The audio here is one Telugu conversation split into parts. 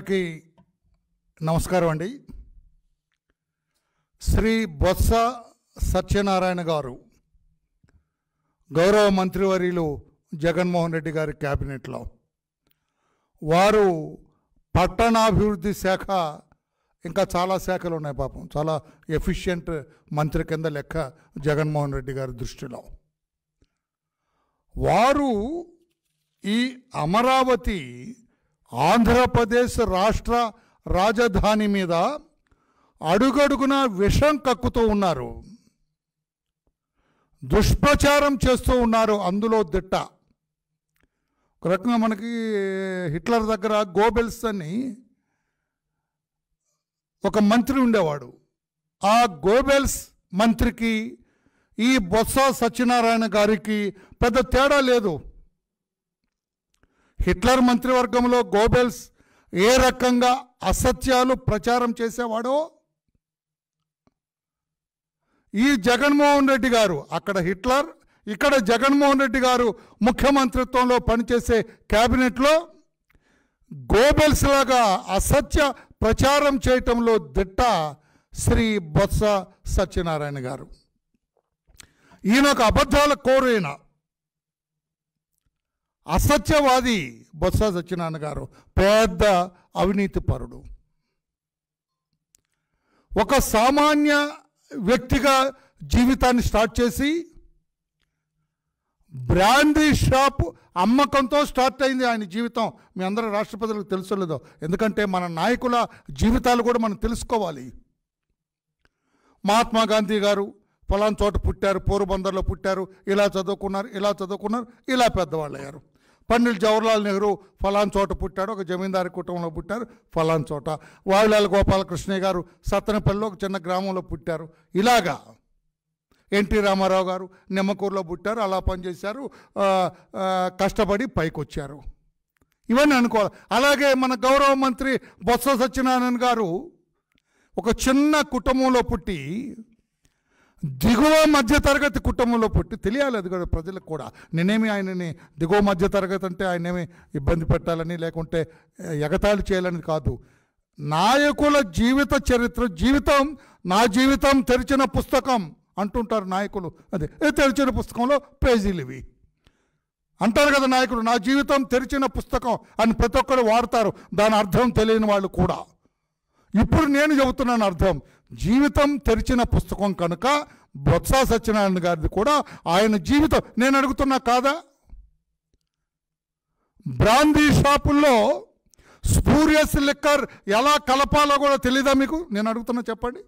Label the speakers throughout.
Speaker 1: అందరికీ నమస్కారం అండి శ్రీ బొత్స సత్యనారాయణ గారు గౌరవ మంత్రివర్యులు జగన్మోహన్ రెడ్డి గారి క్యాబినెట్లో వారు పట్టణాభివృద్ధి శాఖ ఇంకా చాలా శాఖలు ఉన్నాయి పాపం చాలా ఎఫిషియంట్ మంత్రి కింద లెక్క జగన్మోహన్ రెడ్డి గారి దృష్టిలో వారు ఈ అమరావతి ఆంధ్రప్రదేశ్ రాష్ట్ర రాజధాని మీద అడుగడుగున విషం కక్కుతూ ఉన్నారు దుష్ప్రచారం చేస్తూ ఉన్నారు అందులో దిట్ట ఒక రకంగా మనకి హిట్లర్ దగ్గర గోబెల్స్ అని ఒక మంత్రి ఉండేవాడు ఆ గోబెల్స్ మంత్రికి ఈ బొత్స సత్యనారాయణ గారికి పెద్ద తేడా లేదు హిట్లర్ మంత్రివర్గంలో గోబెల్స్ ఏ రకంగా అసత్యాలు ప్రచారం చేసేవాడో ఈ జగన్మోహన్ రెడ్డి గారు అక్కడ హిట్లర్ ఇక్కడ జగన్మోహన్ రెడ్డి గారు ముఖ్యమంత్రిత్వంలో పనిచేసే క్యాబినెట్లో గోబెల్స్ లాగా అసత్య ప్రచారం చేయటంలో దిట్ట శ్రీ బొత్స సత్యనారాయణ గారు ఈయన ఒక అబద్ధాల కోరైన అసత్యవాది బొత్స సత్యనారాయణ గారు పెద్ద అవినీతి పరుడు ఒక సామాన్య వ్యక్తిగా జీవితాన్ని స్టార్ట్ చేసి బ్రాండీ షాప్ అమ్మకంతో స్టార్ట్ అయింది ఆయన జీవితం మీ అందరూ రాష్ట్రపతులకు తెలుసలేదు ఎందుకంటే మన నాయకుల జీవితాలు కూడా మనం తెలుసుకోవాలి మహాత్మా గాంధీ గారు పొలాన్ చోట పుట్టారు పోరుబందర్లో పుట్టారు ఇలా చదువుకున్నారు ఇలా చదువుకున్నారు ఇలా పెద్దవాళ్ళు అయ్యారు పండిల్ జవహర్లాల్ నెహ్రూ ఫలాన్ చోట పుట్టాడు ఒక జమీందారి కుటుంబంలో పుట్టారు ఫలాన్ చోట వాయులాల గోపాలకృష్ణయ్య గారు సత్తనపల్లిలో ఒక చిన్న గ్రామంలో పుట్టారు ఇలాగా ఎన్టీ రామారావు గారు నిమ్మకూరులో పుట్టారు అలా పనిచేశారు కష్టపడి పైకొచ్చారు ఇవన్నీ అనుకోవాలి అలాగే మన గౌరవ మంత్రి బొత్స సత్యనారాయణ గారు ఒక చిన్న కుటుంబంలో పుట్టి దిగువ మధ్యతరగతి కుటుంబంలో పుట్టి తెలియాలి అది కూడా ప్రజలకు కూడా నేనేమి ఆయనని దిగువ మధ్యతరగతి అంటే ఆయనేమి ఇబ్బంది పెట్టాలని లేకుంటే ఎగతాళి చేయాలని కాదు నాయకుల జీవిత చరిత్ర జీవితం నా జీవితం తెరిచిన పుస్తకం అంటుంటారు నాయకులు అదే తెరిచిన పుస్తకంలో పేజీలు ఇవి అంటారు కదా నాయకులు నా జీవితం తెరిచిన పుస్తకం అని ప్రతి ఒక్కరు వాడతారు దాని అర్థం తెలియని వాళ్ళు కూడా ఇప్పుడు నేను చెబుతున్నాను అర్థం జీవితం తెరిచిన పుస్తకం కనుక బొత్స సత్యనారాయణ గారిది కూడా ఆయన జీవితం నేను అడుగుతున్నా కాదా బ్రాందీ షాపుల్లో స్పూరియస్ లిక్కర్ ఎలా కలపాలో కూడా తెలీదా మీకు నేను అడుగుతున్నా చెప్పండి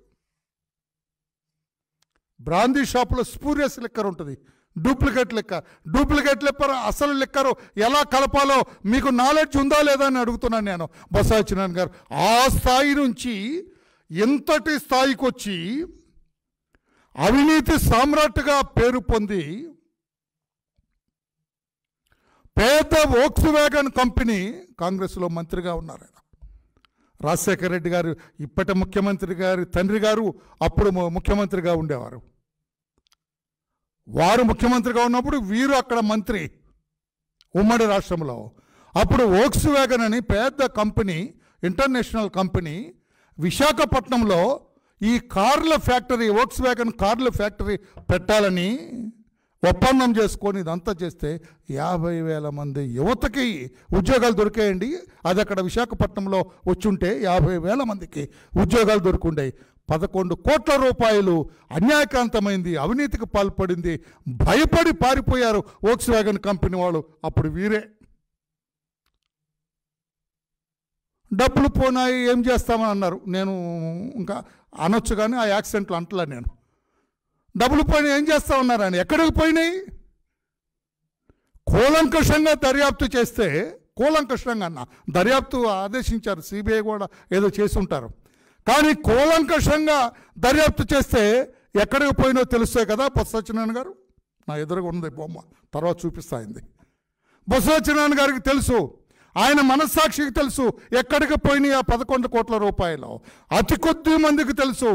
Speaker 1: బ్రాందీ షాపులో స్పూరియస్ లిక్కర్ ఉంటుంది డూప్లికేట్ లిక్కర్ డూప్లికేట్ లిక్కర్ అసలు లిక్కర్ ఎలా కలపాలో మీకు నాలెడ్జ్ ఉందా లేదా అని అడుగుతున్నాను నేను బొత్స సత్యనారాయణ గారు ఆ స్థాయి నుంచి ఎంతటి స్థాయికి వచ్చి అవినీతి సామ్రాట్గా పేరు పొంది పేద ఓక్స్ వ్యాగన్ కంపెనీ కాంగ్రెస్లో మంత్రిగా ఉన్నారు ఆయన రాజశేఖర రెడ్డి గారు ఇప్పటి ముఖ్యమంత్రి గారి తండ్రి గారు అప్పుడు ముఖ్యమంత్రిగా ఉండేవారు వారు ముఖ్యమంత్రిగా ఉన్నప్పుడు వీరు అక్కడ మంత్రి ఉమ్మడి రాష్ట్రంలో అప్పుడు వోక్స్ వ్యాగన్ అని పెద్ద కంపెనీ ఇంటర్నేషనల్ కంపెనీ విశాఖపట్నంలో ఈ కార్ల ఫ్యాక్టరీ వోక్స్ వ్యాగన్ కార్ల ఫ్యాక్టరీ పెట్టాలని ఒప్పందం చేసుకొని ఇదంతా చేస్తే యాభై వేల మంది యువతకి ఉద్యోగాలు దొరికాయండి అది అక్కడ విశాఖపట్నంలో వచ్చుంటే యాభై వేల మందికి ఉద్యోగాలు దొరుకుండేవి పదకొండు కోట్ల రూపాయలు అన్యాయకాంతమైంది అవినీతికి పాల్పడింది భయపడి పారిపోయారు వోక్స్ వ్యాగన్ కంపెనీ వాళ్ళు అప్పుడు వీరే డబ్బులు పోనాయి ఏం చేస్తామని అన్నారు నేను ఇంకా అనొచ్చు కానీ ఆ యాక్సిడెంట్లు అంటలే నేను డబ్బులు పోయినాయి ఏం చేస్తామన్నారు ఆయన ఎక్కడికి పోయినాయి కూలంకషంగా దర్యాప్తు చేస్తే కూలంకషంగా అన్న దర్యాప్తు ఆదేశించారు సిబిఐ కూడా ఏదో చేసి ఉంటారు కానీ కూలంకషంగా దర్యాప్తు చేస్తే ఎక్కడికి పోయినో తెలుస్తాయి కదా బొత్స సత్యనారాయణ గారు నా ఎదురుగా ఉంది బొమ్మ తర్వాత చూపిస్తాయింది బొత్స సత్యనారాయణ గారికి తెలుసు ఆయన మనస్సాక్షికి తెలుసు ఎక్కడికి పోయినాయి ఆ పదకొండు కోట్ల రూపాయలు అతి కొద్ది మందికి తెలుసు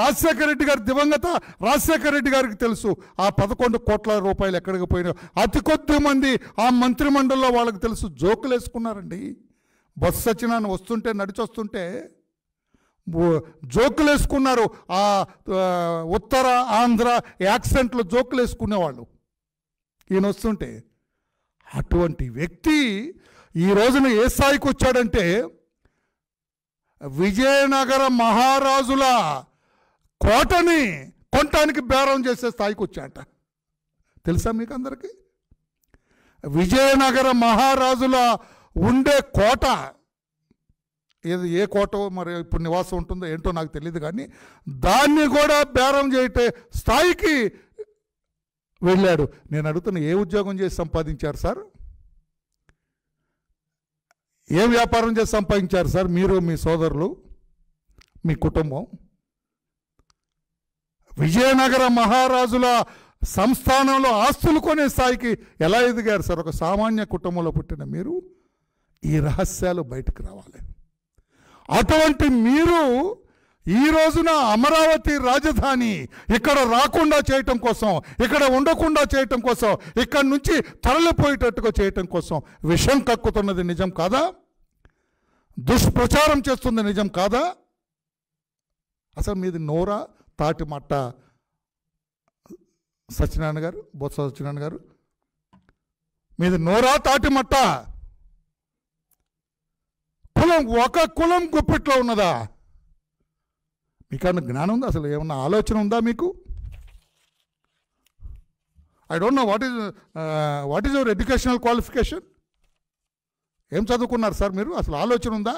Speaker 1: రాజశేఖర రెడ్డి గారి దివంగత రాజశేఖర రెడ్డి గారికి తెలుసు ఆ పదకొండు కోట్ల రూపాయలు ఎక్కడికి పోయినాయో అతి కొద్ది మంది ఆ మంత్రిమండలిలో వాళ్ళకి తెలుసు జోకులు వేసుకున్నారండి బస్సు వచ్చిన వస్తుంటే నడిచొస్తుంటే జోకులు వేసుకున్నారు ఆ ఉత్తర ఆంధ్ర యాక్సెంట్లు జోకులు వేసుకునేవాళ్ళు ఈయన వస్తుంటే అటువంటి వ్యక్తి ఈ రోజున ఏ స్థాయికి వచ్చాడంటే విజయనగర మహారాజుల కోటని కొనటానికి బేరం చేసే స్థాయికి వచ్చాడట తెలుసా మీకు అందరికీ విజయనగర మహారాజుల ఉండే కోట ఏది ఏ కోట మరి ఇప్పుడు నివాసం ఉంటుందో ఏంటో నాకు తెలియదు కానీ దాన్ని కూడా బేరం చేయటే స్థాయికి వెళ్ళాడు నేను అడుగుతున్న ఏ ఉద్యోగం చేసి సంపాదించారు సార్ ఏ వ్యాపారం చేసి సంపాదించారు సార్ మీరు మీ సోదరులు మీ కుటుంబం విజయనగర మహారాజుల సంస్థానంలో ఆస్తులు కొనే స్థాయికి ఎలా ఎదిగారు సార్ ఒక సామాన్య కుటుంబంలో పుట్టిన మీరు ఈ రహస్యాలు బయటకు రావాలి అటువంటి మీరు ఈ రోజున అమరావతి రాజధాని ఇక్కడ రాకుండా చేయటం కోసం ఇక్కడ ఉండకుండా చేయటం కోసం ఇక్కడ నుంచి తరలిపోయేటట్టుగా చేయటం కోసం విషం కక్కుతున్నది నిజం కాదా దుష్ప్రచారం చేస్తుంది నిజం కాదా అసలు మీది నోరా తాటి మట్ట సత్యనారాయణ గారు బొత్స సత్యనారాయణ గారు మీది నోరా తాటి మట్ట కులం ఒక కులం గుప్పిట్లో ఉన్నదా మీకు జ్ఞానం ఉందా అసలు ఏమన్నా ఆలోచన ఉందా మీకు I don't know what is what is your educational qualification ఏం చదువుకున్నారు సార్ మీరు అసలు ఆలోచన ఉందా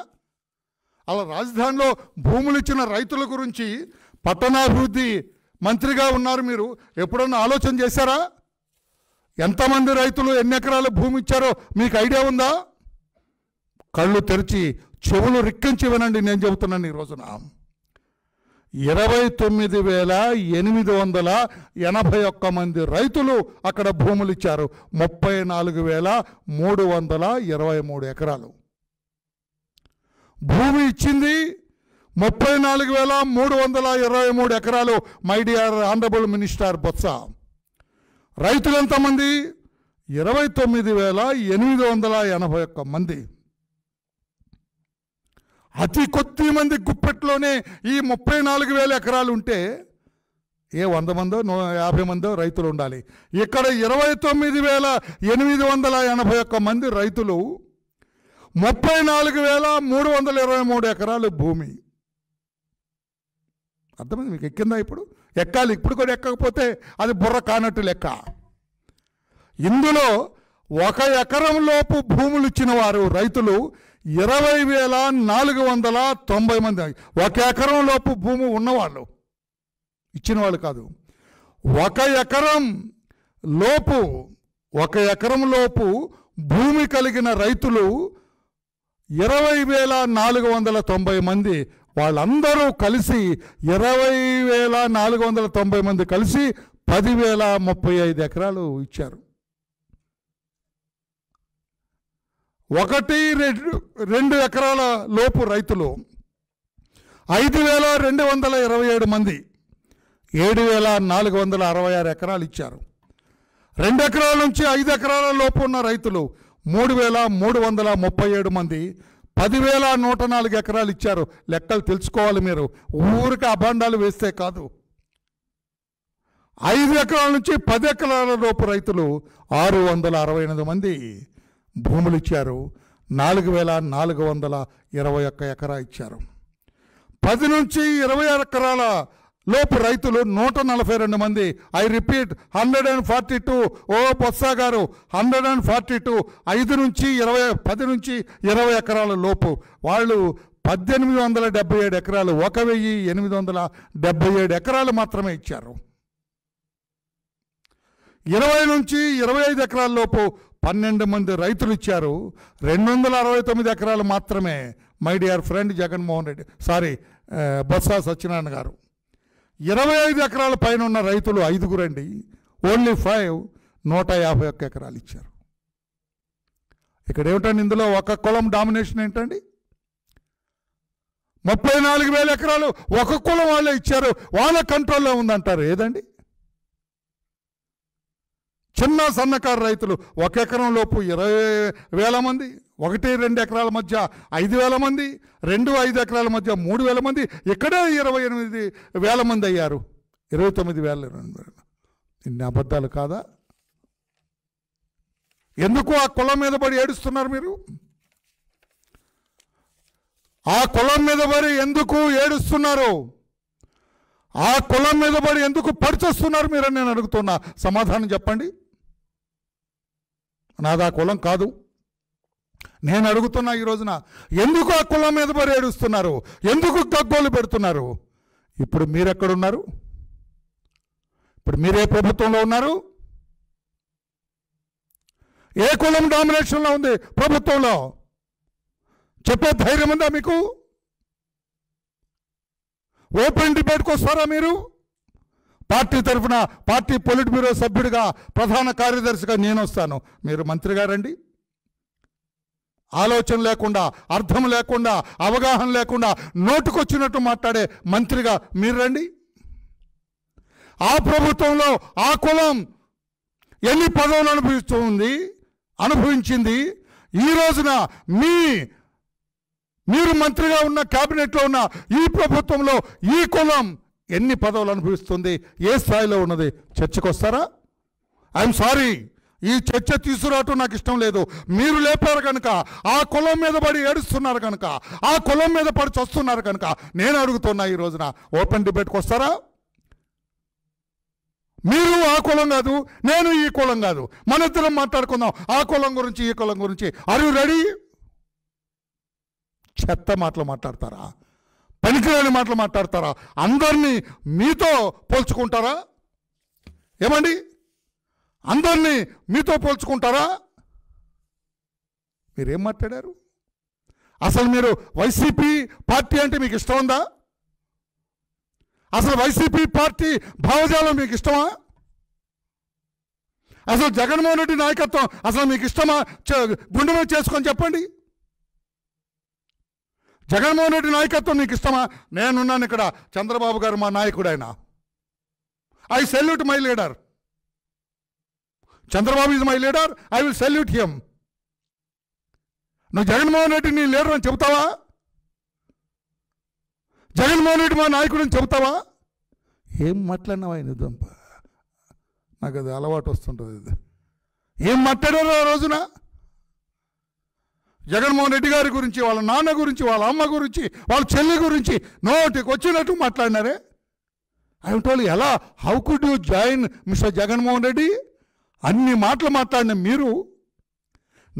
Speaker 1: అలా రాజధానిలో భూములు ఇచ్చిన రైతుల గురించి పట్టణాభివృద్ధి మంత్రిగా ఉన్నారు మీరు ఎప్పుడన్నా ఆలోచన చేశారా ఎంతమంది రైతులు ఎన్ని ఎకరాల భూమి ఇచ్చారో మీకు ఐడియా ఉందా కళ్ళు తెరిచి చెవులు రిక్కించి వినండి నేను చెబుతున్నాను ఈ రోజున ఇరవై తొమ్మిది వేల ఎనిమిది వందల ఎనభై ఒక్క మంది రైతులు అక్కడ భూములు ఇచ్చారు ముప్పై నాలుగు వేల మూడు వందల ఇరవై మూడు ఎకరాలు భూమి ఇచ్చింది ముప్పై నాలుగు వేల మూడు వందల ఇరవై మూడు ఎకరాలు my dear honourable minister Botsa రైతులు ఎంతమంది ఇరవై తొమ్మిది వేల ఎనిమిది వందల ఎనభై ఒక్క మంది అతి కొద్ది మంది గుప్పెట్లోనే ఈ ముప్పై నాలుగు వేల ఎకరాలు ఉంటే ఏ వంద మందో యాభై మందో రైతులు ఉండాలి ఇక్కడ ఇరవై తొమ్మిది వేల ఎనిమిది వందల ఎనభై ఒక్క మంది రైతులు ముప్పై నాలుగు వేల మూడు వందల ఇరవై మూడు ఎకరాలు భూమి అర్థమైంది మీకు ఎక్కిందా ఇప్పుడు ఎక్కాలి ఇప్పుడు కూడా ఎక్కకపోతే అది బుర్ర కానట్టు లెక్క ఇందులో ఒక ఎకరంలోపు భూములు ఇచ్చిన వారు రైతులు ఇరవై వేల నాలుగు వందల తొంభై మంది ఒక ఎకరంలోపు భూమి ఉన్నవాళ్ళు ఇచ్చిన వాళ్ళు కాదు ఒక ఎకరం లోపు ఒక ఎకరం లోపు భూమి కలిగిన రైతులు ఇరవై వేల నాలుగు వందల తొంభై మంది వాళ్ళందరూ కలిసి ఇరవై వేల నాలుగు వందల తొంభై మంది కలిసి పదివేల ముప్పై ఐదు ఎకరాలు ఇచ్చారు ఒకటి రెండు ఎకరాల లోపు రైతులు ఐదు వేల రెండు వందల ఇరవై ఏడు మంది ఏడు వేల నాలుగు వందల అరవై ఆరు ఎకరాలు ఇచ్చారు రెండు ఎకరాల నుంచి ఐదు ఎకరాల లోపు ఉన్న రైతులు మూడు వేల మూడు వందల ముప్పై ఏడు మంది పదివేల నూట నాలుగు ఎకరాలు ఇచ్చారు లెక్కలు తెలుసుకోవాలి మీరు ఊరికి అభాండాలు వేస్తే కాదు ఐదు ఎకరాల నుంచి పది ఎకరాల లోపు రైతులు ఆరు వందల అరవై ఎనిమిది మంది భూములు ఇచ్చారు నాలుగు వేల నాలుగు వందల ఇరవై ఒక్క ఎకరా ఇచ్చారు పది నుంచి ఇరవై ఎకరాల లోపు రైతులు నూట నలభై రెండు మంది I repeat hundred and forty two ఓ Botsa garu hundred and forty two ఐదు నుంచి ఇరవై పది నుంచి ఇరవై ఎకరాల లోపు వాళ్ళు పద్దెనిమిది వందల డెబ్బై ఏడు ఎకరాలు ఒక వెయ్యి ఎనిమిది వందల డెబ్బై ఏడు ఎకరాలు మాత్రమే ఇచ్చారు ఇరవై నుంచి ఇరవై ఐదు ఎకరాల లోపు పన్నెండు మంది రైతులు ఇచ్చారు రెండు వందల అరవై తొమ్మిది ఎకరాలు మాత్రమే my dear friend Jaganmohan Reddy sorry Botsa Satyanarayana garu ఇరవై ఐదు ఎకరాల పైన ఉన్న రైతులు ఐదుగురండి ఓన్లీ ఫైవ్ నూట యాభై ఒక్క ఎకరాలు ఇచ్చారు ఇక్కడ ఏమిటండి ఇందులో ఒక కులం డామినేషన్ ఏంటండి ముప్పై నాలుగు వేల ఎకరాలు ఒక కులం వాళ్ళే ఇచ్చారు వాళ్ళ కంట్రోల్లో ఉందంటారు ఏదండి చిన్న సన్నకారు రైతులు ఒక ఎకరంలోపు ఇరవై వేల మంది ఒకటి రెండు ఎకరాల మధ్య ఐదు వేల మంది రెండు ఐదు ఎకరాల మధ్య మూడు వేల మంది ఇక్కడే ఇరవై ఎనిమిది వేల మంది అయ్యారు ఇరవై తొమ్మిది వేల ఇన్ని అబద్ధాలు కాదా ఎందుకు ఆ కులం మీద పడి ఏడుస్తున్నారు మీరు ఆ కులం మీద పడి ఎందుకు ఏడుస్తున్నారు ఆ కులం మీద పడి ఎందుకు పడిచేస్తున్నారు మీరని నేను అడుగుతున్నా సమాధానం చెప్పండి నాదా కులం కాదు నేను అడుగుతున్నా ఈ రోజున ఎందుకు ఆ కులం మీద మరి ఏడుస్తున్నారు ఎందుకు గగ్గోలు పెడుతున్నారు ఇప్పుడు మీరెక్కడున్నారు ఇప్పుడు మీరే ప్రభుత్వంలో ఉన్నారు ఏ కులం డామినేషన్లో ఉంది ప్రభుత్వంలో చెప్పే ధైర్యం ఉందా మీకు ఓపెన్ డిబేట్కి వస్తారా మీరు పార్టీ తరఫున పార్టీ పొలిట్ బ్యూరో సభ్యుడిగా ప్రధాన కార్యదర్శిగా నేను వస్తాను మీరు మంత్రి గారండి ఆలోచన లేకుండా అర్థం లేకుండా అవగాహన లేకుండా నోటుకొచ్చినట్టు మాట్లాడే మంత్రిగా మీరు రండి ఆ ప్రభుత్వంలో ఆ కులం ఎన్ని పదవులు అనుభవిస్తుంది అనుభవించింది ఈ రోజున మీ మీరు మంత్రిగా ఉన్న క్యాబినెట్లో ఉన్న ఈ ప్రభుత్వంలో ఈ కులం ఎన్ని పదవులు అనుభవిస్తుంది ఏ స్థాయిలో ఉన్నది చర్చకు వస్తారా ఐఎమ్ సారీ ఈ చర్చ తీసుకురావటం నాకు ఇష్టం లేదు మీరు లేపారు కనుక ఆ కులం మీద పడి ఏడుస్తున్నారు కనుక ఆ కులం మీద పడి చస్తున్నారు కనుక నేను అడుగుతున్నా ఈ రోజున ఓపెన్ డిబేట్కి వస్తారా మీరు ఆ కులం కాదు నేను ఈ కులం కాదు మన ఇద్దరం మాట్లాడుకుందాం ఆ కులం గురించి ఈ కులం గురించి అరు రెడీ చెత్త మాటలు మాట్లాడతారా పనికిరాని మాటలు మాట్లాడతారా అందరినీ మీతో పోల్చుకుంటారా ఏమండి అందరినీ మీతో పోల్చుకుంటారా మీరేం మాట్లాడారు అసలు మీరు వైసీపీ పార్టీ అంటే మీకు ఇష్టం ఉందా అసలు వైసీపీ పార్టీ భావజాలం మీకు ఇష్టమా అసలు జగన్మోహన్ రెడ్డి నాయకత్వం అసలు మీకు ఇష్టమా గుండె చేసుకొని చెప్పండి జగన్మోహన్ రెడ్డి నాయకత్వం నీకు ఇష్టమా నేనున్నాను ఇక్కడ చంద్రబాబు గారు మా నాయకుడు ఆయన I salute my leader Chandrababu is my leader I will salute him నువ్వు జగన్మోహన్ రెడ్డి నీ లీడర్ అని చెబుతావా జగన్మోహన్ రెడ్డి మా నాయకుడు అని చెబుతావా ఏం మాట్లాడినావా ఆయన నాకు అది అలవాటు వస్తుంటుంది ఇది ఏం మాట్లాడారు ఆ రోజున జగన్మోహన్ రెడ్డి గారి గురించి వాళ్ళ నాన్న గురించి వాళ్ళ అమ్మ గురించి వాళ్ళ చెల్లి గురించి నోటికి వచ్చినట్టు మాట్లాడినారే ఐ టోల్ ఎలా how could you join Mister Jaganmohan Reddy అన్ని మాటలు మాట్లాడిన మీరు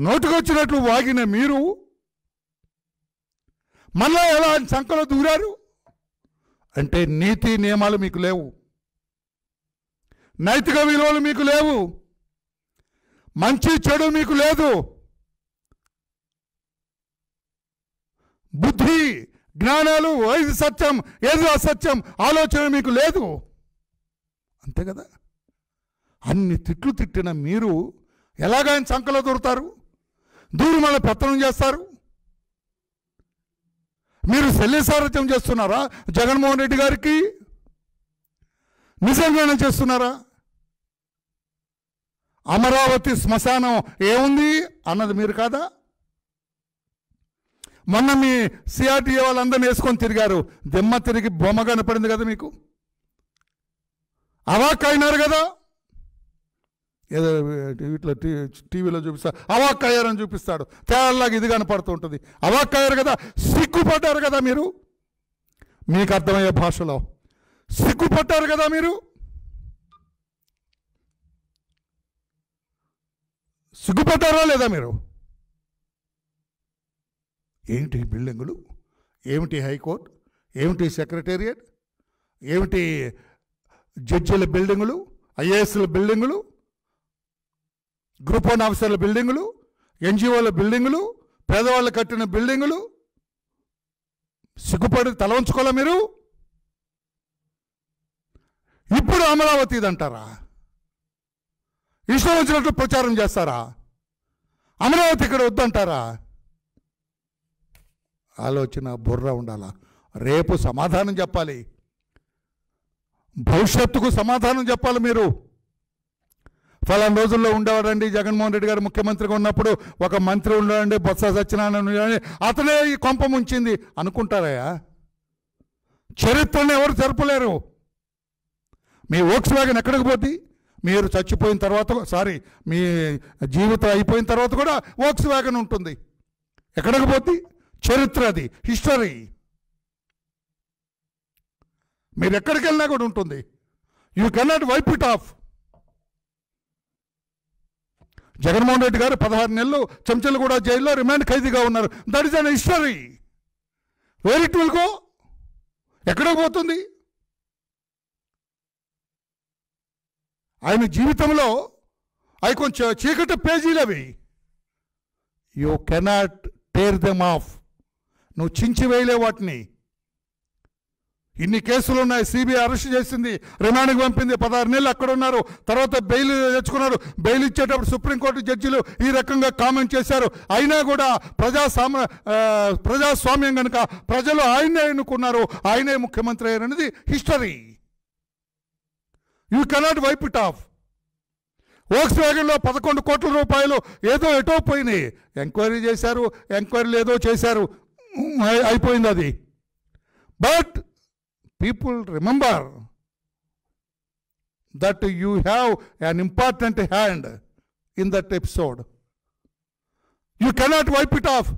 Speaker 1: నోటికొచ్చినట్లు వాగిన మీరు మళ్ళా ఎలా సంఖలో దూరారు అంటే నీతి నియమాలు మీకు లేవు నైతిక విలువలు మీకు లేవు మంచి చెడు మీకు లేదు బుద్ధి జ్ఞానాలు ఏది సత్యం ఏది అసత్యం ఆలోచన మీకు లేదు అంతే కదా అన్ని తిట్లు తిట్టిన మీరు ఎలాగైనా సంకలో దొరుకుతారు దూరు మళ్ళీ పెత్తనం చేస్తారు మీరు సారథ్యం చేస్తున్నారా జగన్మోహన్ రెడ్డి గారికి నిజంగానే చేస్తున్నారా అమరావతి శ్మశానం ఏముంది అన్నది మీరు కాదా మొన్న మీ సిఆర్టీఏ వాళ్ళందరినీ వేసుకొని తిరిగారు దిమ్మ తిరిగి బొమ్మ కనపడింది కదా మీకు అవాక్ అయినారు కదా ఏదో ఇట్లా టీవీలో చూపిస్తా అవాక్ అయ్యారని చూపిస్తాడు తేళ్ళలాగా ఇది ఉంటుంది అవాక్ అయ్యారు కదా సిగ్గుపడ్డారు కదా మీరు మీకు అర్థమయ్యే భాషలో సిగ్గుపడ్డారు కదా మీరు సిగ్గుపడ్డారా లేదా మీరు ఏమిటి బిల్డింగులు ఏమిటి హైకోర్టు ఏమిటి సెక్రటేరియట్ ఏమిటి జడ్జీల బిల్డింగులు ఐఏఎస్ల బిల్డింగులు గ్రూప్ వన్ ఆఫీసర్ల బిల్డింగులు ఎన్జిఓల బిల్డింగులు పేదవాళ్ళు కట్టిన బిల్డింగులు సిగ్గుపడి తల ఉంచుకోలే మీరు ఇప్పుడు ఇది అంటారా ఇష్టం వచ్చినట్లు ప్రచారం చేస్తారా అమరావతి ఇక్కడ వద్దంటారా ఆలోచన బుర్ర ఉండాలా రేపు సమాధానం చెప్పాలి భవిష్యత్తుకు సమాధానం చెప్పాలి మీరు ఫలానా రోజుల్లో ఉండేవాడండి జగన్మోహన్ రెడ్డి గారు ముఖ్యమంత్రిగా ఉన్నప్పుడు ఒక మంత్రి ఉండడండి బొత్స సత్యనారాయణ అతనే ఈ కొంప ముంచింది అనుకుంటారయా చరిత్రను ఎవరు జరపలేరు మీ ఓక్స్ వ్యాగన్ ఎక్కడికి పోద్ది మీరు చచ్చిపోయిన తర్వాత సారీ మీ జీవితం అయిపోయిన తర్వాత కూడా ఓక్స్ వ్యాగన్ ఉంటుంది ఎక్కడికి పోతే చరిత్ర అది హిస్టరీ మీరు ఎక్కడికి వెళ్ళినా కూడా ఉంటుంది you cannot wipe it off Jaganmohan Reddy garu పదహారు నెలలు చెంచలగూడ జైల్లో రిమాండ్ ఖైదీగా ఉన్నారు that is an history where it will go పోతుంది ఆయన జీవితంలో అవి కొంచెం చీకటి పేజీలు అవి you cannot tear them off నువ్వు చించి వేయలే వాటిని ఇన్ని కేసులు ఉన్నాయి సిబిఐ అరెస్ట్ చేసింది రిమాండ్కి పంపింది పదహారు నెలలు అక్కడ ఉన్నారు తర్వాత బెయిల్ తెచ్చుకున్నారు బెయిల్ ఇచ్చేటప్పుడు సుప్రీంకోర్టు జడ్జిలు ఈ రకంగా కామెంట్ చేశారు అయినా కూడా ప్రజా ప్రజాస్వామ్యం కనుక ప్రజలు ఆయనే ఎన్నుకున్నారు ఆయనే ముఖ్యమంత్రి అయ్యారనేది history you cannot wipe it off ఓక్స్ వ్యాగన్లో పదకొండు కోట్ల రూపాయలు ఏదో ఎటో పోయినాయి ఎంక్వైరీ చేశారు ఎంక్వైరీలు ఏదో చేశారు అయిపోయింది అది but people remember that you have an important hand in that episode you cannot wipe it off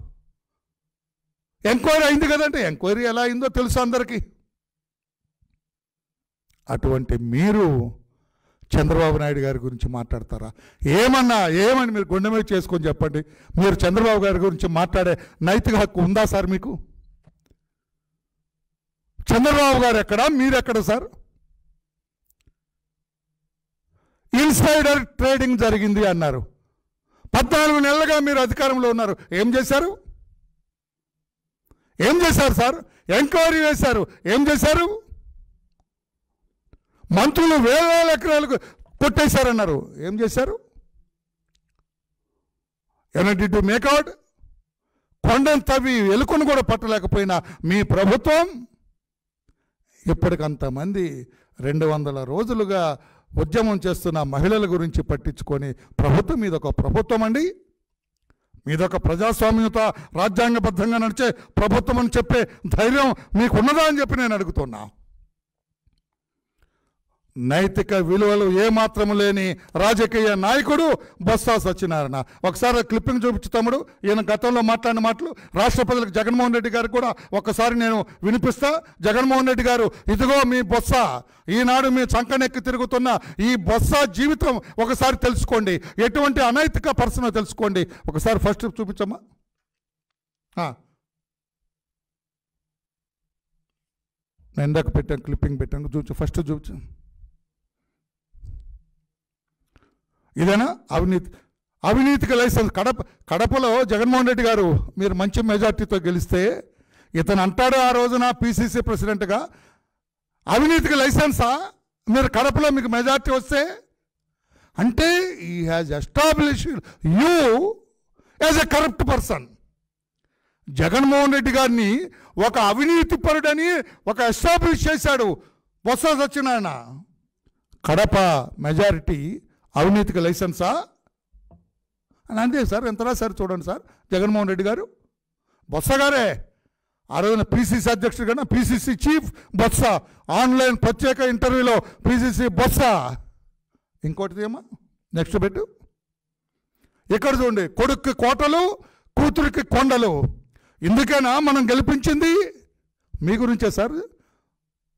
Speaker 1: enquiry అయింది కదంటే ఎంక్వైరీ ఎలా అయిందో తెలుసు అందరికీ అటువంటి మీరు చంద్రబాబు నాయుడు గారి గురించి మాట్లాడతారా ఏమన్నా ఏమని మీరు గుండె మీద చేసుకొని చెప్పండి మీరు చంద్రబాబు గారి గురించి మాట్లాడే నైతిక హక్కు ఉందా సార్ మీకు చంద్రబాబు గారు ఎక్కడా మీరెక్కడ సార్ ఇన్సైడర్ ట్రేడింగ్ జరిగింది అన్నారు పద్నాలుగు నెలలుగా మీరు అధికారంలో ఉన్నారు ఏం చేశారు ఏం చేశారు సార్ ఎంక్వైరీ వేశారు ఏం చేశారు మంత్రులు వేల వేల ఎకరాలకు కొట్టేశారన్నారు ఏం చేశారు ఎనర్టీ టు మేకౌట్ కొండను తవ్వి ఎలుకను కూడా పట్టలేకపోయినా మీ ప్రభుత్వం ఇప్పటికంతమంది రెండు వందల రోజులుగా ఉద్యమం చేస్తున్న మహిళల గురించి పట్టించుకొని ప్రభుత్వం మీద ఒక ప్రభుత్వం అండి మీదొక ప్రజాస్వామ్యత రాజ్యాంగబద్ధంగా నడిచే ప్రభుత్వం అని చెప్పే ధైర్యం మీకున్నదా అని చెప్పి నేను అడుగుతున్నాను నైతిక విలువలు ఏమాత్రం లేని రాజకీయ నాయకుడు బొత్సా సత్యనారాయణ ఒకసారి క్లిప్పింగ్ చూపించు తమ్ముడు ఈయన గతంలో మాట్లాడిన మాటలు రాష్ట్ర ప్రజలకు జగన్మోహన్ రెడ్డి గారు కూడా ఒకసారి నేను వినిపిస్తా జగన్మోహన్ రెడ్డి గారు ఇదిగో మీ బొత్స ఈనాడు మీ చంకనెక్కి తిరుగుతున్న ఈ బొత్స జీవితం ఒకసారి తెలుసుకోండి ఎటువంటి అనైతిక పర్సన్ తెలుసుకోండి ఒకసారి ఫస్ట్ చూపించమ్మా నేను ఇందాక పెట్టాను క్లిప్పింగ్ పెట్టాను చూపించు ఫస్ట్ చూపించాను ఇదేనా అవినీతి అవినీతికి లైసెన్స్ కడప కడపలో జగన్మోహన్ రెడ్డి గారు మీరు మంచి మెజార్టీతో గెలిస్తే ఇతను అంటాడు ఆ రోజున పిసిసి ప్రెసిడెంట్గా అవినీతికి లైసెన్సా మీరు కడపలో మీకు మెజార్టీ వస్తే అంటే ఈ has establish you as a corrupt person Jaganmohan Reddy గారిని ఒక అవినీతి పరుడని ఒక ఎస్టాబ్లిష్ చేశాడు బొత్స సత్యనారాయణ కడప మెజారిటీ అవినీతికి లైసెన్సా అని అంతే సార్ ఎంత సార్ చూడండి సార్ జగన్మోహన్ రెడ్డి గారు బొత్స గారే ఆ రోజున పీసీసీ అధ్యక్షుడు కన్నా పీసీసీ చీఫ్ బొత్స ఆన్లైన్ ప్రత్యేక ఇంటర్వ్యూలో పీసీసీ బొత్స ఇంకోటి ఏమా నెక్స్ట్ పెట్టు ఇక్కడ చూడండి కొడుక్కి కోటలు కూతురికి కొండలు ఇందుకేనా మనం గెలిపించింది మీ గురించే సార్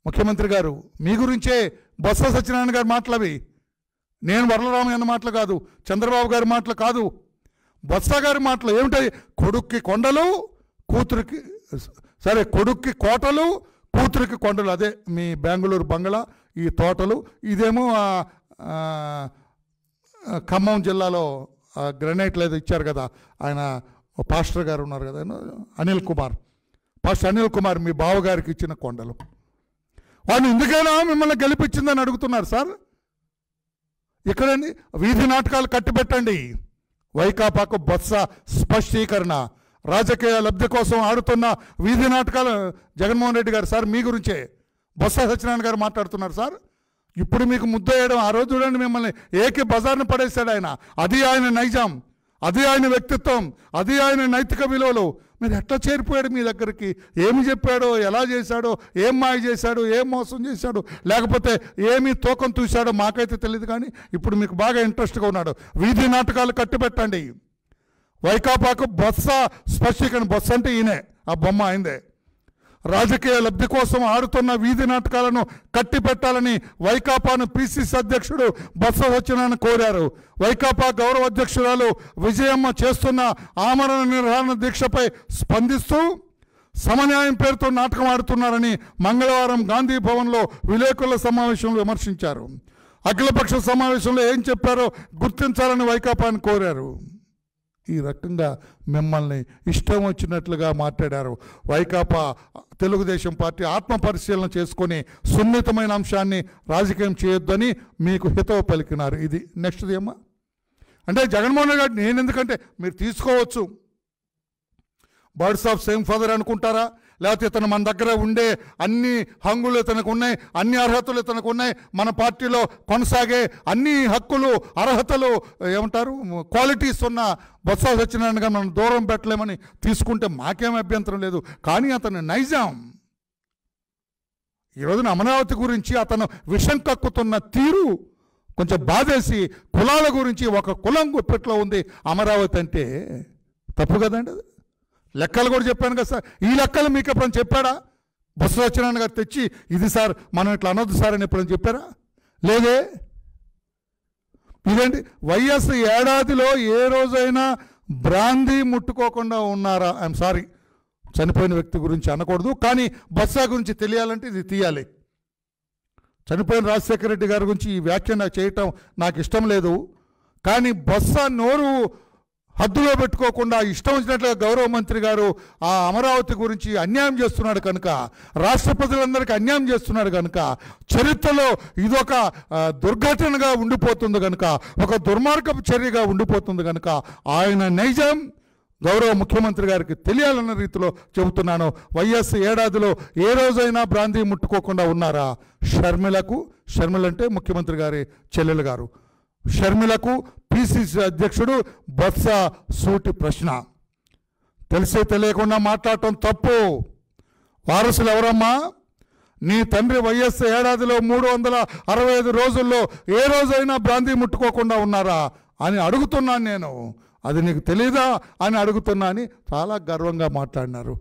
Speaker 1: ముఖ్యమంత్రి గారు మీ గురించే బొత్స సత్యనారాయణ గారు మాట్లాడి నేను వరలరామయ్య మాటలు కాదు చంద్రబాబు గారి మాటలు కాదు బొత్స గారి మాటలు ఏమిటాయి కొడుక్కి కొండలు కూతురికి సరే కొడుక్కి కోటలు కూతురికి కొండలు అదే మీ బెంగళూరు బంగ్లా ఈ తోటలు ఇదేమో ఖమ్మం జిల్లాలో గ్రనైట్లు ఏదో ఇచ్చారు కదా ఆయన పాస్టర్ గారు ఉన్నారు కదా అనిల్ కుమార్ పాస్టర్ అనిల్ కుమార్ మీ బావగారికి ఇచ్చిన కొండలు వాళ్ళు ఎందుకైనా మిమ్మల్ని గెలిపించిందని అడుగుతున్నారు సార్ ఇక్కడ వీధి నాటకాలు కట్టిపెట్టండి వైకాపాకు బొత్స స్పష్టీకరణ రాజకీయ లబ్ధి కోసం ఆడుతున్న వీధి నాటకాలు జగన్మోహన్ రెడ్డి గారు సార్ మీ గురించే బొత్స సత్యనారాయణ గారు మాట్లాడుతున్నారు సార్ ఇప్పుడు మీకు ముద్ద వేయడం ఆ రోజు చూడండి మిమ్మల్ని ఏకి బజార్ని పడేశాడు ఆయన అది ఆయన నైజాం అది ఆయన వ్యక్తిత్వం అది ఆయన నైతిక విలువలు మీరు ఎట్లా చేరిపోయాడు మీ దగ్గరికి ఏమి చెప్పాడో ఎలా చేశాడో ఏం మాయ చేశాడో ఏం మోసం చేశాడో లేకపోతే ఏమి తూకం చూశాడో మాకైతే తెలియదు కానీ ఇప్పుడు మీకు బాగా ఇంట్రెస్ట్గా ఉన్నాడు వీధి నాటకాలు పెట్టండి వైకాపాకు బొత్స స్పష్టీకరణ బొత్స అంటే ఈయనే ఆ బొమ్మ అయిందే రాజకీయ లబ్ధి కోసం ఆడుతున్న వీధి నాటకాలను కట్టిపెట్టాలని వైకాపాను పిసిసి అధ్యక్షుడు బొత్స వచ్చినని కోరారు వైకాపా గౌరవ అధ్యక్షురాలు విజయమ్మ చేస్తున్న ఆమరణ నిర్వహణ దీక్షపై స్పందిస్తూ సమన్యాయం పేరుతో నాటకం ఆడుతున్నారని మంగళవారం గాంధీ భవన్లో విలేకరుల సమావేశంలో విమర్శించారు అఖిలపక్ష సమావేశంలో ఏం చెప్పారో గుర్తించాలని వైకాపాను కోరారు ఈ రకంగా మిమ్మల్ని ఇష్టం వచ్చినట్లుగా మాట్లాడారు వైకాపా తెలుగుదేశం పార్టీ ఆత్మ పరిశీలన చేసుకొని సున్నితమైన అంశాన్ని రాజకీయం చేయొద్దని మీకు హితవు పలికినారు ఇది నెక్స్ట్ది ఏమా అంటే జగన్మోహన్ రెడ్డి నేను ఎందుకంటే మీరు తీసుకోవచ్చు బర్డ్స్ ఆఫ్ సేమ్ ఫాదర్ అనుకుంటారా లేకపోతే ఇతను మన దగ్గర ఉండే అన్ని హంగులు ఇతనికి ఉన్నాయి అన్ని అర్హతలు ఇతనికి ఉన్నాయి మన పార్టీలో కొనసాగే అన్ని హక్కులు అర్హతలు ఏమంటారు క్వాలిటీస్ ఉన్న బొత్స సత్యనారాయణగా మనం దూరం పెట్టలేమని తీసుకుంటే మాకేం అభ్యంతరం లేదు కానీ అతను నైజాం ఈరోజున అమరావతి గురించి అతను విషం కక్కుతున్న తీరు కొంచెం బాధేసి కులాల గురించి ఒక కులం గుప్పట్లో ఉంది అమరావతి అంటే తప్పు కదండి లెక్కలు కూడా చెప్పాను కదా సార్ ఈ లెక్కలు మీకు ఎప్పుడైనా చెప్పాడా బసవచ్చిన గారు తెచ్చి ఇది సార్ మనం ఇట్లా అనొద్దు సార్ అని ఎప్పుడైనా చెప్పారా లేదే ఇదేంటి వైఎస్ ఏడాదిలో ఏ రోజైనా బ్రాందీ ముట్టుకోకుండా ఉన్నారా ఐఎమ్ సారీ చనిపోయిన వ్యక్తి గురించి అనకూడదు కానీ బస్సా గురించి తెలియాలంటే ఇది తీయాలి చనిపోయిన రాజశేఖర రెడ్డి గారి గురించి ఈ వ్యాఖ్య నాకు చేయటం నాకు ఇష్టం లేదు కానీ బస్సా నోరు హద్దులో పెట్టుకోకుండా ఇష్టం వచ్చినట్లుగా గౌరవ మంత్రి గారు ఆ అమరావతి గురించి అన్యాయం చేస్తున్నాడు కనుక రాష్ట్ర ప్రజలందరికీ అన్యాయం చేస్తున్నాడు కనుక చరిత్రలో ఇదొక దుర్ఘటనగా ఉండిపోతుంది కనుక ఒక దుర్మార్గపు చర్యగా ఉండిపోతుంది కనుక ఆయన నైజం గౌరవ ముఖ్యమంత్రి గారికి తెలియాలన్న రీతిలో చెబుతున్నాను వైఎస్ ఏడాదిలో ఏ రోజైనా బ్రాందీ ముట్టుకోకుండా ఉన్నారా షర్మిలకు షర్మిలంటే ముఖ్యమంత్రి గారి చెల్లెలు గారు షర్మిలకు పిసిసి అధ్యక్షుడు బత్స సూటి ప్రశ్న తెలిసే తెలియకుండా మాట్లాడటం తప్పు వారసులు ఎవరమ్మా నీ తండ్రి వైఎస్ ఏడాదిలో మూడు వందల అరవై ఐదు రోజుల్లో ఏ రోజైనా బ్రాంతి ముట్టుకోకుండా ఉన్నారా అని అడుగుతున్నాను నేను అది నీకు తెలీదా అని అడుగుతున్నా అని చాలా గర్వంగా మాట్లాడినారు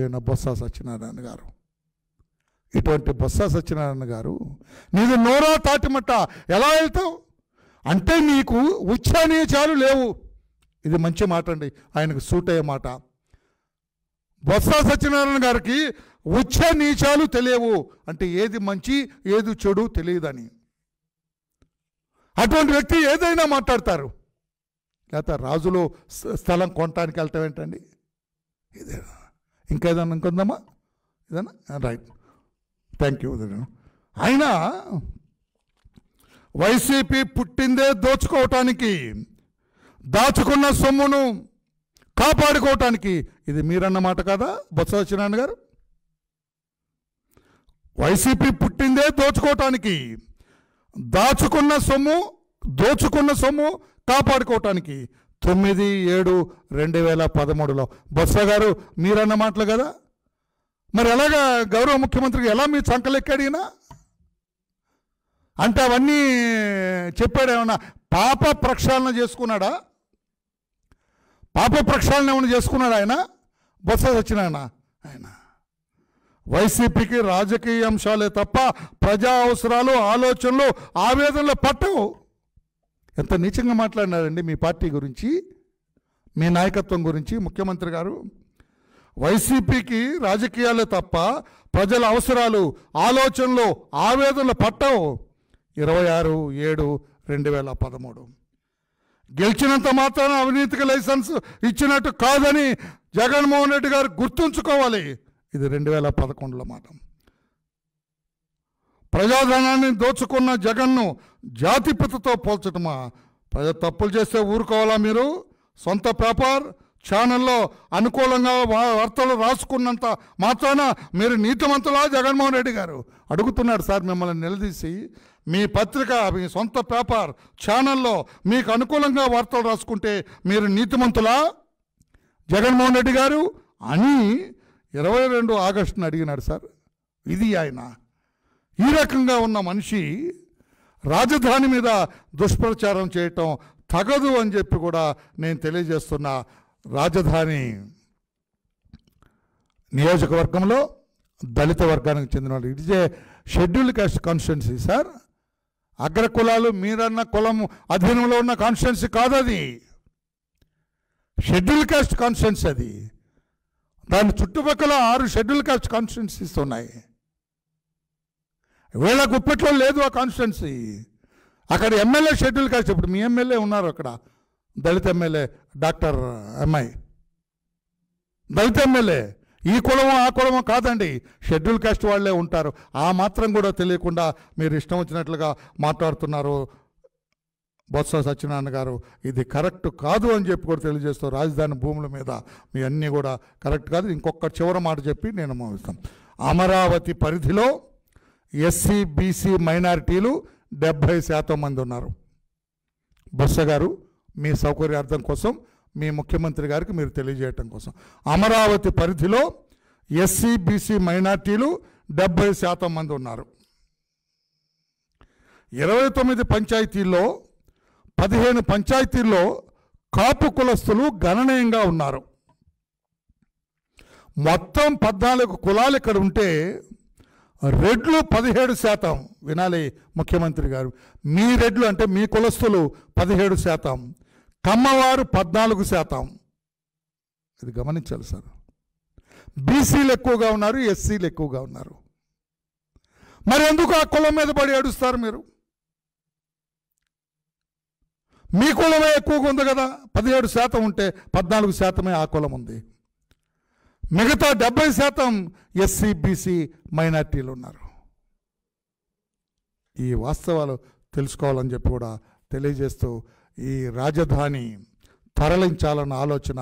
Speaker 1: ఈయన బొత్స సత్యనారాయణ గారు ఇటువంటి బొత్స సత్యనారాయణ గారు నీది నోరా తాటిమట్ట ఎలా వెళ్తావు అంటే మీకు ఉచ్చానే చాలు లేవు ఇది మంచి మాట అండి ఆయనకు సూట్ అయ్యే మాట బొత్స సత్యనారాయణ గారికి ఉచ్చ నీచాలు తెలియవు అంటే ఏది మంచి ఏది చెడు తెలియదని అటువంటి వ్యక్తి ఏదైనా మాట్లాడతారు లేకపోతే రాజులో స్థలం కొనటానికి వెళ్తాం ఏంటండి ఇదేనా ఏదైనా ఇంకొందామా ఏదైనా రైట్ థ్యాంక్ యూ ఆయన వైసీపీ పుట్టిందే దోచుకోవటానికి దాచుకున్న సొమ్మును కాపాడుకోవటానికి ఇది మీరన్నమాట కదా బొత్స సత్యనారాయణ గారు వైసీపీ పుట్టిందే దోచుకోవటానికి దాచుకున్న సొమ్ము దోచుకున్న సొమ్ము కాపాడుకోవటానికి తొమ్మిది ఏడు రెండు వేల పదమూడులో బొత్స గారు మీరన్న మాటలు కదా మరి ఎలాగా గౌరవ ముఖ్యమంత్రికి ఎలా మీ చంకలెక్కడినా అంటే అవన్నీ చెప్పాడు ఏమన్నా పాప ప్రక్షాళన చేసుకున్నాడా పాప ప్రక్షాళన ఏమైనా చేసుకున్నాడు ఆయన బొత్స వచ్చిన ఆయన ఆయన వైసీపీకి రాజకీయ అంశాలే తప్ప ప్రజా అవసరాలు ఆలోచనలు ఆవేదనలు పట్టవు ఎంత నీచంగా మాట్లాడినారండి మీ పార్టీ గురించి మీ నాయకత్వం గురించి ముఖ్యమంత్రి గారు వైసీపీకి రాజకీయాలే తప్ప ప్రజల అవసరాలు ఆలోచనలు ఆవేదనలు పట్టవు ఇరవై ఆరు ఏడు రెండు వేల పదమూడు గెలిచినంత మాత్రాన అవినీతికి లైసెన్స్ ఇచ్చినట్టు కాదని జగన్మోహన్ రెడ్డి గారు గుర్తుంచుకోవాలి ఇది రెండు వేల పదకొండులో మాట ప్రజాధనాన్ని దోచుకున్న జగన్ను జాతిపితతో పోల్చటమా ప్రజ తప్పులు చేస్తే ఊరుకోవాలా మీరు సొంత పేపర్ ఛానల్లో అనుకూలంగా వార్తలు రాసుకున్నంత మాత్రాన మీరు నీతిమంతులా జగన్మోహన్ రెడ్డి గారు అడుగుతున్నాడు సార్ మిమ్మల్ని నిలదీసి మీ పత్రిక మీ సొంత పేపర్ ఛానల్లో మీకు అనుకూలంగా వార్తలు రాసుకుంటే మీరు నీతిమంతులా జగన్మోహన్ రెడ్డి గారు అని ఇరవై రెండు ఆగస్టును అడిగినాడు సార్ ఇది ఆయన ఈ రకంగా ఉన్న మనిషి రాజధాని మీద దుష్ప్రచారం చేయటం తగదు అని చెప్పి కూడా నేను తెలియజేస్తున్న రాజధాని నియోజకవర్గంలో దళిత వర్గానికి చెందిన వాళ్ళు it is a scheduled caste constituency sir అగ్రకులాలు మీరన్న కులం అధీనంలో ఉన్న కాన్స్టిట్యున్సీ అది షెడ్యూల్ కాస్ట్ కాన్స్టిట్యున్సీ అది దాని చుట్టుపక్కల ఆరు షెడ్యూల్ కాస్ట్ కాన్స్టిట్యున్సీస్ ఉన్నాయి వేళ గుప్పెట్లో లేదు ఆ కాన్స్టిట్యున్సీ అక్కడ ఎమ్మెల్యే షెడ్యూల్ కాస్ట్ ఇప్పుడు మీ ఎమ్మెల్యే ఉన్నారు అక్కడ దళిత ఎమ్మెల్యే డాక్టర్ ఎంఐ దళిత ఎమ్మెల్యే ఈ కులము ఆ కులము కాదండి షెడ్యూల్ క్యాస్ట్ వాళ్ళే ఉంటారు ఆ మాత్రం కూడా తెలియకుండా మీరు ఇష్టం వచ్చినట్లుగా మాట్లాడుతున్నారు బొత్స సత్యనారాయణ గారు ఇది కరెక్ట్ కాదు అని చెప్పి కూడా తెలియజేస్తూ రాజధాని భూముల మీద మీ అన్నీ కూడా కరెక్ట్ కాదు ఇంకొక చివరి మాట చెప్పి నేను ముగిస్తాను అమరావతి పరిధిలో ఎస్సీ బీసీ మైనారిటీలు డెబ్భై శాతం మంది ఉన్నారు బొత్స గారు మీ సౌకర్యార్థం కోసం మీ ముఖ్యమంత్రి గారికి మీరు తెలియజేయటం కోసం అమరావతి పరిధిలో ఎస్సీ బీసీ మైనార్టీలు డెబ్బై శాతం మంది ఉన్నారు ఇరవై తొమ్మిది పంచాయతీల్లో పదిహేను పంచాయతీల్లో కాపు కులస్తులు గణనీయంగా ఉన్నారు మొత్తం పద్నాలుగు కులాలు ఇక్కడ ఉంటే రెడ్లు పదిహేడు శాతం వినాలి ముఖ్యమంత్రి గారు మీ రెడ్లు అంటే మీ కులస్తులు పదిహేడు శాతం కమ్మవారు పద్నాలుగు శాతం ఇది గమనించాలి సార్ బీసీలు ఎక్కువగా ఉన్నారు ఎస్సీలు ఎక్కువగా ఉన్నారు మరి ఎందుకు ఆ కులం మీద పడి ఏడుస్తారు మీరు మీ కులమే ఎక్కువగా ఉంది కదా పదిహేడు శాతం ఉంటే పద్నాలుగు శాతమే ఆ కులం ఉంది మిగతా డెబ్బై శాతం ఎస్సీ బీసీ మైనార్టీలు ఉన్నారు ఈ వాస్తవాలు తెలుసుకోవాలని చెప్పి కూడా తెలియజేస్తూ ఈ రాజధాని తరలించాలన్న ఆలోచన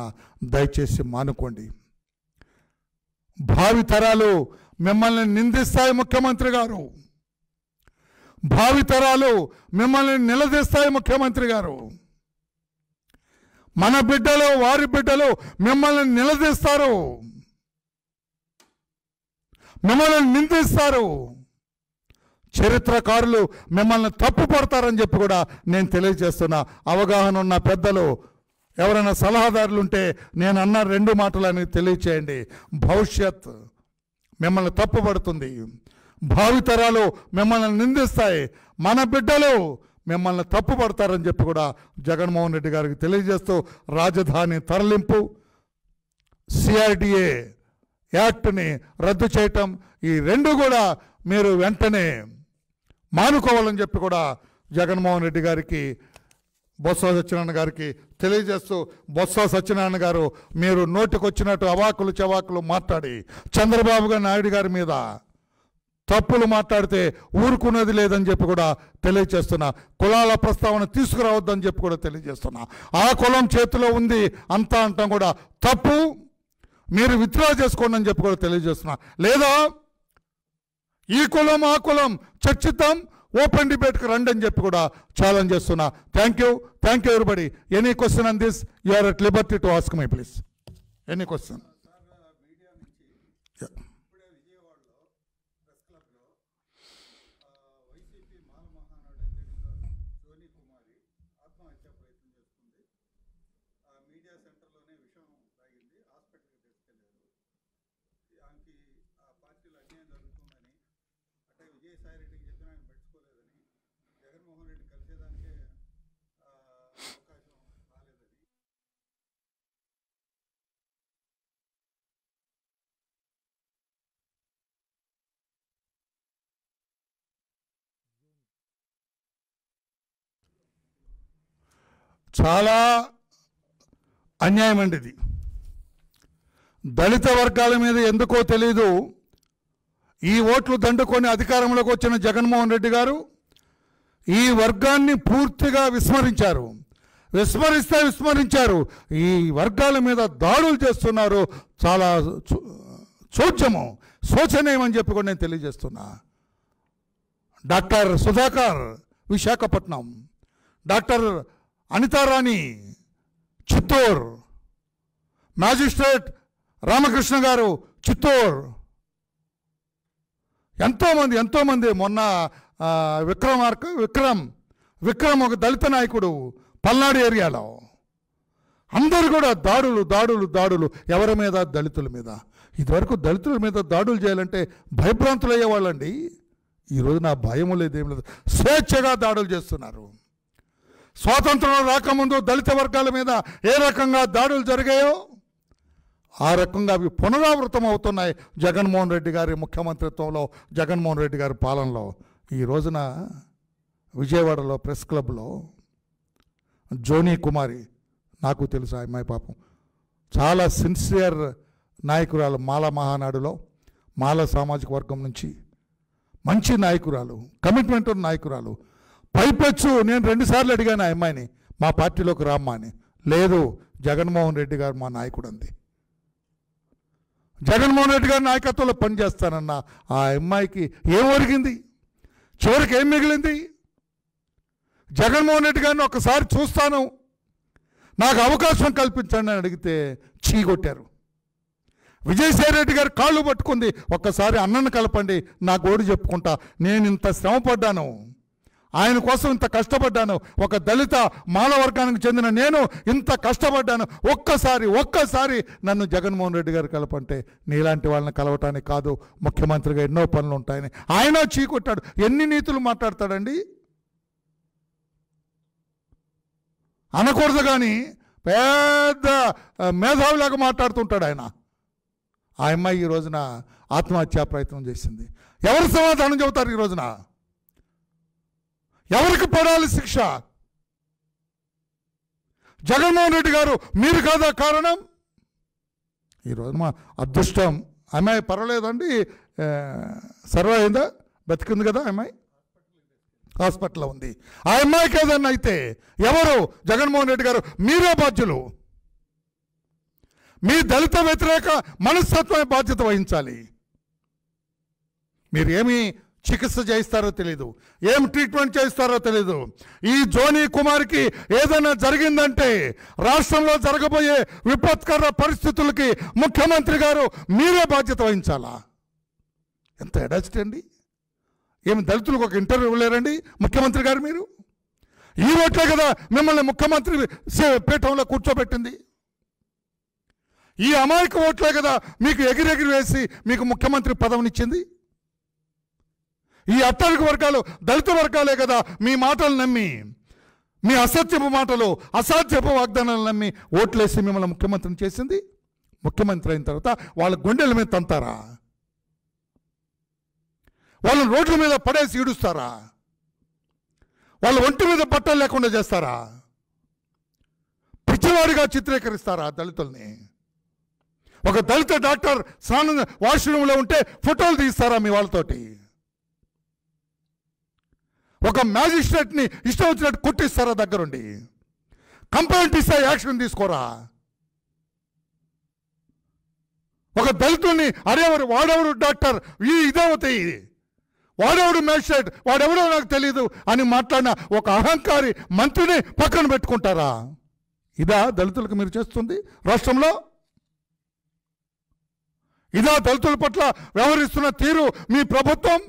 Speaker 1: దయచేసి మానుకోండి భావితరాలు మిమ్మల్ని నిందిస్తాయి ముఖ్యమంత్రి గారు భావితరాలు మిమ్మల్ని నిలదీస్తాయి ముఖ్యమంత్రి గారు మన బిడ్డలు వారి బిడ్డలు మిమ్మల్ని నిలదీస్తారు మిమ్మల్ని నిందిస్తారు చరిత్రకారులు మిమ్మల్ని తప్పుపడతారని చెప్పి కూడా నేను తెలియజేస్తున్నా అవగాహన ఉన్న పెద్దలు ఎవరైనా సలహాదారులు ఉంటే నేను అన్న రెండు మాటలు అనేది తెలియచేయండి భవిష్యత్ మిమ్మల్ని తప్పుపడుతుంది భావితరాలు మిమ్మల్ని నిందిస్తాయి మన బిడ్డలు మిమ్మల్ని తప్పుపడతారని చెప్పి కూడా జగన్మోహన్ రెడ్డి గారికి తెలియజేస్తూ రాజధాని తరలింపు సిఆర్డిఏ యాక్ట్ని రద్దు చేయటం ఈ రెండు కూడా మీరు వెంటనే మానుకోవాలని చెప్పి కూడా జగన్మోహన్ రెడ్డి గారికి బొత్స సత్యనారాయణ గారికి తెలియజేస్తూ బొత్స సత్యనారాయణ గారు మీరు నోటికొచ్చినట్టు అవాకులు చవాకులు మాట్లాడి చంద్రబాబు నాయుడు గారి మీద తప్పులు మాట్లాడితే ఊరుకున్నది లేదని చెప్పి కూడా తెలియజేస్తున్నా కులాల ప్రస్తావన తీసుకురావద్దని చెప్పి కూడా తెలియజేస్తున్నా ఆ కులం చేతిలో ఉంది అంతా అంటాం కూడా తప్పు మీరు విత్డ్రా చేసుకోండి అని చెప్పి కూడా తెలియజేస్తున్నా లేదా ఈ కులం ఆ కులం చర్చిద్దాం ఓపెన్ డిబేట్కి రండి అని చెప్పి కూడా ఛాలెంజ్ చేస్తున్నా thank you thank you everybody any question on this you are at liberty to ask my please any question చాలా అన్యాయం అండి ఇది దళిత వర్గాల మీద ఎందుకో తెలీదు ఈ ఓట్లు దండుకొని అధికారంలోకి వచ్చిన జగన్మోహన్ రెడ్డి గారు ఈ వర్గాన్ని పూర్తిగా విస్మరించారు విస్మరిస్తే విస్మరించారు ఈ వర్గాల మీద దాడులు చేస్తున్నారు చాలా సూచ్యము శోచనీయం అని చెప్పి కూడా నేను తెలియజేస్తున్నా doctor Sudhakar Visakhapatnam doctor Anitharani Chittoor magistrate Ramakrishna garu Chittoor ఎంతోమంది ఎంతోమంది మొన్న విక్రమార్క విక్రమ్ విక్రమ్ ఒక దళిత నాయకుడు పల్నాడు ఏరియాలో అందరు కూడా దాడులు దాడులు దాడులు ఎవరి మీద దళితుల మీద ఇదివరకు దళితుల మీద దాడులు చేయాలంటే భయభ్రాంతులు అయ్యేవాళ్ళండి ఈరోజు నా భయం లేదు ఏం లేదు స్వేచ్ఛగా దాడులు చేస్తున్నారు స్వాతంత్రం రాకముందు దళిత వర్గాల మీద ఏ రకంగా దాడులు జరిగాయో ఆ రకంగా అవి పునరావృతం అవుతున్నాయి జగన్మోహన్ రెడ్డి గారి ముఖ్యమంత్రిత్వంలో జగన్మోహన్ రెడ్డి గారి పాలనలో ఈ రోజున విజయవాడలో ప్రెస్ క్లబ్లో జోనీ కుమారి నాకు తెలుసు ఆ అమ్మాయి పాపం చాలా సిన్సియర్ నాయకురాలు మాల మహానాడులో మాల సామాజిక వర్గం నుంచి మంచి నాయకురాలు కమిట్మెంట్ ఉన్న నాయకురాలు పైపొచ్చు నేను రెండుసార్లు అడిగాను ఆ అమ్మాయిని మా పార్టీలోకి రామ్మా అని లేదు జగన్మోహన్ రెడ్డి గారు మా నాయకుడు అంది జగన్మోహన్ రెడ్డి గారి నాయకత్వంలో పనిచేస్తానన్న ఆ అమ్మాయికి ఏం ఒరిగింది చివరికి ఏం మిగిలింది జగన్మోహన్ రెడ్డి గారిని ఒకసారి చూస్తాను నాకు అవకాశం కల్పించండి అని అడిగితే చీగొట్టారు రెడ్డి గారు కాళ్ళు పట్టుకుంది ఒక్కసారి అన్నను కలపండి నా గోడు చెప్పుకుంటా నేను ఇంత శ్రమ పడ్డాను ఆయన కోసం ఇంత కష్టపడ్డాను ఒక దళిత మానవర్గానికి చెందిన నేను ఇంత కష్టపడ్డాను ఒక్కసారి ఒక్కసారి నన్ను జగన్మోహన్ రెడ్డి గారు కలపంటే నీలాంటి వాళ్ళని కలవటానికి కాదు ముఖ్యమంత్రిగా ఎన్నో పనులు ఉంటాయని ఆయన చీకొట్టాడు ఎన్ని నీతులు మాట్లాడతాడండి అనకూడదు కానీ పెద్ద మేధావిలాగా మాట్లాడుతుంటాడు ఆయన ఆ అమ్మాయి ఈ రోజున ఆత్మహత్యా ప్రయత్నం చేసింది ఎవరు సమాధానం చెబుతారు ఈ రోజున ఎవరికి పడాలి శిక్ష జగన్మోహన్ రెడ్డి గారు మీరు కాదా కారణం ఈరోజు మా అదృష్టం అమ్మాయి పర్వాలేదండి సర్వ్ అయిందా బతికింది కదా అమ్మాయి హాస్పిటల్లో ఉంది ఆ అమ్మాయికి ఏదన్నా అయితే ఎవరు జగన్మోహన్ రెడ్డి గారు మీరే బాధ్యులు మీ దళిత వ్యతిరేక మనస్తత్వమే బాధ్యత వహించాలి మీరేమీ చికిత్స చేయిస్తారో తెలియదు ఏం ట్రీట్మెంట్ చేయిస్తారో తెలియదు ఈ ధోని కుమార్కి ఏదైనా జరిగిందంటే రాష్ట్రంలో జరగబోయే విపత్కర పరిస్థితులకి ముఖ్యమంత్రి గారు మీరే బాధ్యత వహించాలా ఎంత అండి ఏమి దళితులకు ఒక ఇంటర్వ్యూ ఇవ్వలేరండి ముఖ్యమంత్రి గారు మీరు ఈ ఓట్లే కదా మిమ్మల్ని ముఖ్యమంత్రి పీఠంలో కూర్చోబెట్టింది ఈ అమాయక ఓట్లే కదా మీకు ఎగిరెగిరి వేసి మీకు ముఖ్యమంత్రి పదవినిచ్చింది ఈ అత్తడికి వర్గాలు దళిత వర్గాలే కదా మీ మాటలు నమ్మి మీ అసత్యపు మాటలు అసాధ్యపు వాగ్దానాలు నమ్మి ఓట్లేసి మిమ్మల్ని ముఖ్యమంత్రిని చేసింది ముఖ్యమంత్రి అయిన తర్వాత వాళ్ళ గుండెల మీద తంతారా వాళ్ళ రోడ్ల మీద పడేసి ఈడుస్తారా వాళ్ళ ఒంటి మీద బట్టలు లేకుండా చేస్తారా పిచ్చివారిగా చిత్రీకరిస్తారా దళితుల్ని ఒక దళిత డాక్టర్ స్నానం వాష్రూమ్లో ఉంటే ఫోటోలు తీస్తారా మీ వాళ్ళతోటి ఒక మ్యాజిస్ట్రేట్ని ఇష్టం వచ్చినట్టు కొట్టిస్తారా దగ్గరుండి కంప్లైంట్ ఇస్తే యాక్షన్ తీసుకోరా ఒక దళితుడిని అరేవరు వాడెవరు డాక్టర్ ఈ ఇదేమవుతాయి ఇది వాడెవడు మ్యాజిస్ట్రేట్ వాడెవడో నాకు తెలియదు అని మాట్లాడిన ఒక అహంకారి మంత్రిని పక్కన పెట్టుకుంటారా ఇదా దళితులకు మీరు చేస్తుంది రాష్ట్రంలో ఇదా దళితుల పట్ల వ్యవహరిస్తున్న తీరు మీ ప్రభుత్వం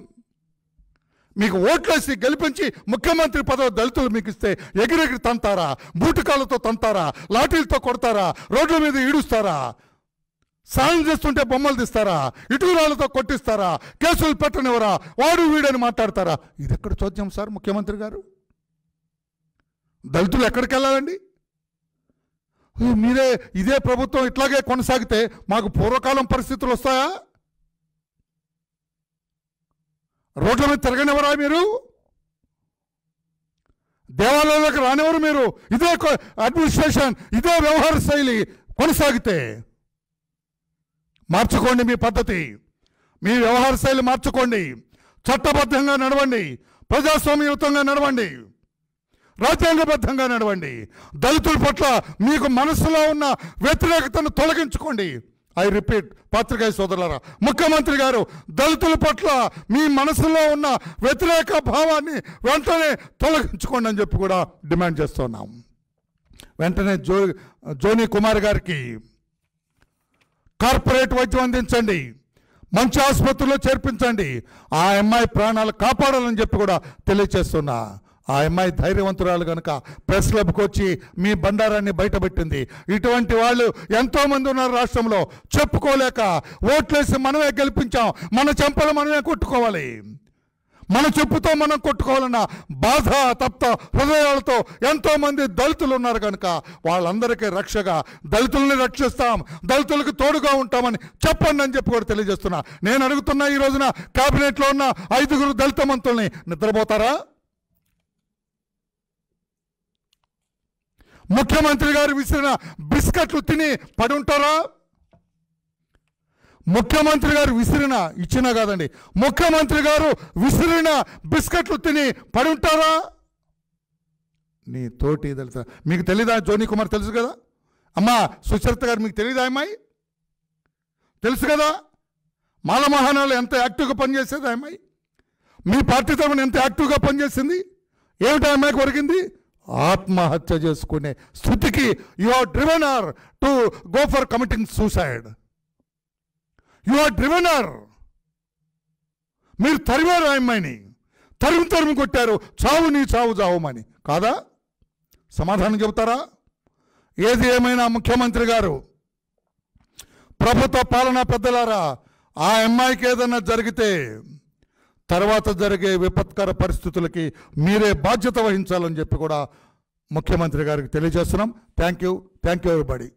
Speaker 1: మీకు ఓట్లేసి గెలిపించి ముఖ్యమంత్రి పదవి దళితులు మీకు ఇస్తే ఎగిరెగిరి తంతారా బూటకాలతో తంతారా లాఠీలతో కొడతారా రోడ్ల మీద ఈడుస్తారా సాయం చేస్తుంటే బొమ్మలు తీస్తారా ఇటుకురాలతో కొట్టిస్తారా కేసులు పెట్టనివరా వాడు వీడని మాట్లాడతారా ఇది ఎక్కడ చోద్యం సార్ ముఖ్యమంత్రి గారు దళితులు ఎక్కడికి వెళ్ళాలండి మీరే ఇదే ప్రభుత్వం ఇట్లాగే కొనసాగితే మాకు పూర్వకాలం పరిస్థితులు వస్తాయా రోడ్ల మీద తిరగనివ్వరా మీరు దేవాలయంలోకి రానివ్వరు మీరు ఇదే అడ్మినిస్ట్రేషన్ ఇదే వ్యవహార శైలి కొనసాగితే మార్చుకోండి మీ పద్ధతి మీ వ్యవహార శైలి మార్చుకోండి చట్టబద్ధంగా నడవండి ప్రజాస్వామ్యయుతంగా నడవండి రాజ్యాంగబద్ధంగా నడవండి దళితుల పట్ల మీకు మనసులో ఉన్న వ్యతిరేకతను తొలగించుకోండి ఐ రిపీట్ పత్రికా సోదరులారా ముఖ్యమంత్రి గారు దళితుల పట్ల మీ మనసులో ఉన్న వ్యతిరేక భావాన్ని వెంటనే తొలగించుకోండి అని చెప్పి కూడా డిమాండ్ చేస్తున్నాం వెంటనే జో జోని కుమార్ గారికి కార్పొరేట్ వైద్యం అందించండి మంచి ఆసుపత్రిలో చేర్పించండి ఆ అమ్మాయి ప్రాణాలు కాపాడాలని చెప్పి కూడా తెలియచేస్తున్నా ఆ అమ్మాయి ధైర్యవంతురాలు కనుక ప్రెస్ క్లబ్కి వచ్చి మీ బండారాన్ని బయటపెట్టింది ఇటువంటి వాళ్ళు ఎంతోమంది ఉన్నారు రాష్ట్రంలో చెప్పుకోలేక ఓట్లేసి మనమే గెలిపించాం మన చెంపలు మనమే కొట్టుకోవాలి మన చెప్పుతో మనం కొట్టుకోవాలన్న బాధ తప్త హృదయాలతో ఎంతోమంది దళితులు ఉన్నారు కనుక వాళ్ళందరికీ రక్షగా దళితుల్ని రక్షిస్తాం దళితులకు తోడుగా ఉంటామని చెప్పండి అని చెప్పి కూడా తెలియజేస్తున్నా నేను అడుగుతున్నా ఈ రోజున కేబినెట్లో ఉన్న ఐదుగురు దళిత మంత్రుల్ని నిద్రపోతారా ముఖ్యమంత్రి గారు విసిరిన బిస్కెట్లు తిని పడుంటారా ముఖ్యమంత్రి గారు విసిరిన ఇచ్చినా కాదండి ముఖ్యమంత్రి గారు విసిరిన బిస్కెట్లు తిని పడుంటారా నీ తోటి తెలుసా మీకు తెలీదా జోని కుమార్ తెలుసు కదా అమ్మా సుచరిత గారు మీకు తెలీదా అమ్మాయి తెలుసు కదా మాలమహానాలు ఎంత యాక్టివ్గా పనిచేసేది అమ్మాయి మీ పార్టీ తరఫున ఎంత యాక్టివ్గా పనిచేసింది ఏమిటా అమ్మాయికి ఒరిగింది ఆత్మహత్య చేసుకునే స్థుతికి you are driven are to go for committing suicide you are driven are మీరు తరిమారు అమ్మాయిని తరుము తరుము కొట్టారు చావు నీ చావు చావుమని కాదా సమాధానం చెబుతారా ఏది ఏమైనా ముఖ్యమంత్రి గారు ప్రభుత్వ పాలనా పెద్దలారా ఆ అమ్మాయికి ఏదైనా జరిగితే తర్వాత జరిగే విపత్కర పరిస్థితులకి మీరే బాధ్యత వహించాలని చెప్పి కూడా ముఖ్యమంత్రి గారికి తెలియజేస్తున్నాం thank you thank you everybody